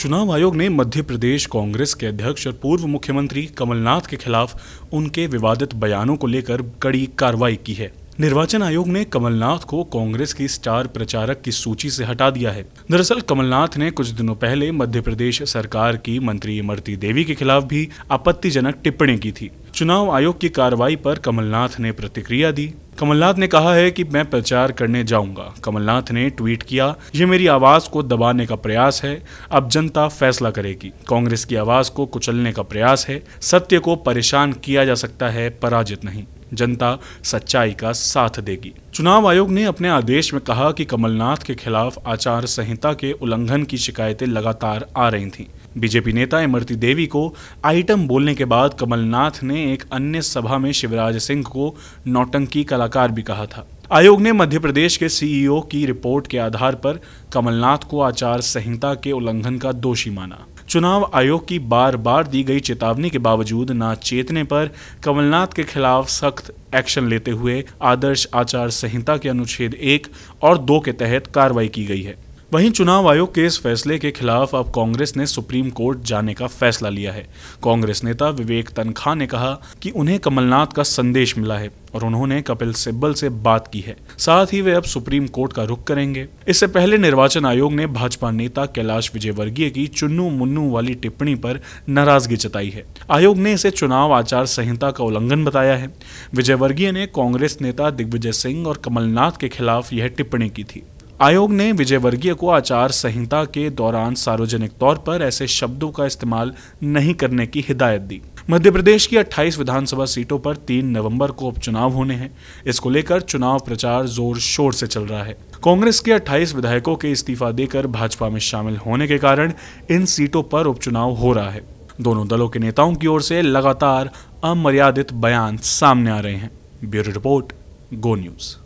चुनाव आयोग ने मध्य प्रदेश कांग्रेस के अध्यक्ष और पूर्व मुख्यमंत्री कमलनाथ के खिलाफ उनके विवादित बयानों को लेकर कड़ी कार्रवाई की है निर्वाचन आयोग ने कमलनाथ को कांग्रेस की स्टार प्रचारक की सूची से हटा दिया है दरअसल कमलनाथ ने कुछ दिनों पहले मध्य प्रदेश सरकार की मंत्री इमरती देवी के खिलाफ भी आपत्तिजनक टिप्पणी की थी चुनाव आयोग की कार्रवाई पर कमलनाथ ने प्रतिक्रिया दी कमलनाथ ने कहा है कि मैं प्रचार करने जाऊंगा कमलनाथ ने ट्वीट किया ये मेरी आवाज को दबाने का प्रयास है अब जनता फैसला करेगी कांग्रेस की आवाज को कुचलने का प्रयास है सत्य को परेशान किया जा सकता है पराजित नहीं जनता सच्चाई का साथ देगी चुनाव आयोग ने अपने आदेश में कहा कि कमलनाथ के खिलाफ आचार संहिता के उल्लंघन की शिकायतें लगातार आ रही थीं। बीजेपी नेता इमरती देवी को आइटम बोलने के बाद कमलनाथ ने एक अन्य सभा में शिवराज सिंह को नौटंकी कलाकार भी कहा था आयोग ने मध्य प्रदेश के सीईओ की रिपोर्ट के आधार पर कमलनाथ को आचार संहिता के उल्लंघन का दोषी माना चुनाव आयोग की बार बार दी गई चेतावनी के बावजूद ना चेतने पर कमलनाथ के खिलाफ सख्त एक्शन लेते हुए आदर्श आचार संहिता के अनुच्छेद एक और दो के तहत कार्रवाई की गई है वहीं चुनाव आयोग के इस फैसले के खिलाफ अब कांग्रेस ने सुप्रीम कोर्ट जाने का फैसला लिया है कांग्रेस नेता विवेक तनखा ने कहा कि उन्हें कमलनाथ का संदेश मिला है और उन्होंने कपिल सिब्बल से बात की है साथ ही वे अब सुप्रीम कोर्ट का रुख करेंगे इससे पहले निर्वाचन आयोग ने भाजपा नेता कैलाश विजयवर्गीय की चुन्नू मुन्नू वाली टिप्पणी पर नाराजगी जताई है आयोग ने इसे चुनाव आचार संहिता का उल्लंघन बताया है विजयवर्गीय ने कांग्रेस नेता दिग्विजय सिंह और कमलनाथ के खिलाफ यह टिप्पणी की थी आयोग ने विजय वर्गीय को आचार संहिता के दौरान सार्वजनिक तौर पर ऐसे शब्दों का इस्तेमाल नहीं करने की हिदायत दी मध्य प्रदेश की 28 विधानसभा सीटों पर 3 नवंबर को उपचुनाव होने हैं इसको लेकर चुनाव प्रचार जोर शोर से चल रहा है कांग्रेस के 28 विधायकों के इस्तीफा देकर भाजपा में शामिल होने के कारण इन सीटों पर उपचुनाव हो रहा है दोनों दलों के नेताओं की ओर से लगातार अमर्यादित बयान सामने आ रहे हैं ब्यूरो रिपोर्ट गो न्यूज़